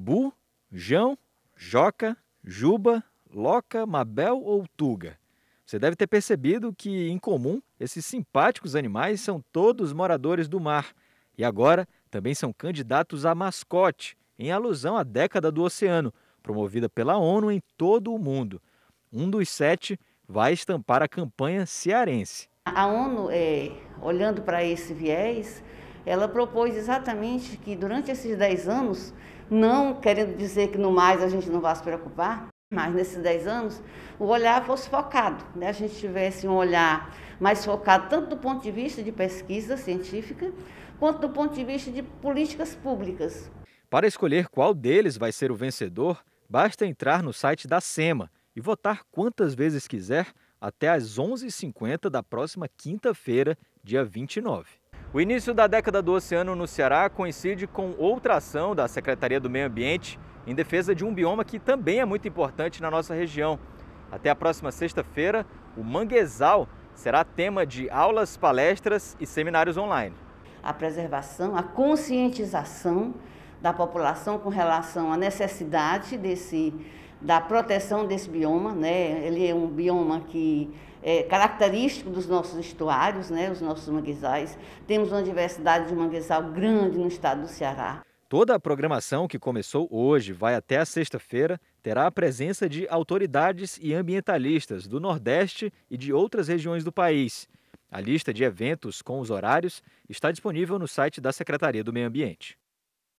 Bu, Jão, Joca, Juba, Loca, Mabel ou Tuga. Você deve ter percebido que, em comum, esses simpáticos animais são todos moradores do mar e agora também são candidatos a mascote, em alusão à década do oceano, promovida pela ONU em todo o mundo. Um dos sete vai estampar a campanha cearense. A ONU, é, olhando para esse viés, ela propôs exatamente que durante esses 10 anos, não querendo dizer que no mais a gente não vá se preocupar, mas nesses 10 anos, o olhar fosse focado, né? a gente tivesse um olhar mais focado, tanto do ponto de vista de pesquisa científica, quanto do ponto de vista de políticas públicas. Para escolher qual deles vai ser o vencedor, basta entrar no site da SEMA e votar quantas vezes quiser até às 11h50 da próxima quinta-feira, dia 29. O início da década do oceano no Ceará coincide com outra ação da Secretaria do Meio Ambiente em defesa de um bioma que também é muito importante na nossa região. Até a próxima sexta-feira, o manguezal será tema de aulas, palestras e seminários online. A preservação, a conscientização da população com relação à necessidade desse da proteção desse bioma, né? Ele é um bioma que é característico dos nossos estuários, né? Os nossos manguezais. Temos uma diversidade de manguezal grande no estado do Ceará. Toda a programação que começou hoje vai até a sexta-feira terá a presença de autoridades e ambientalistas do Nordeste e de outras regiões do país. A lista de eventos com os horários está disponível no site da Secretaria do Meio Ambiente.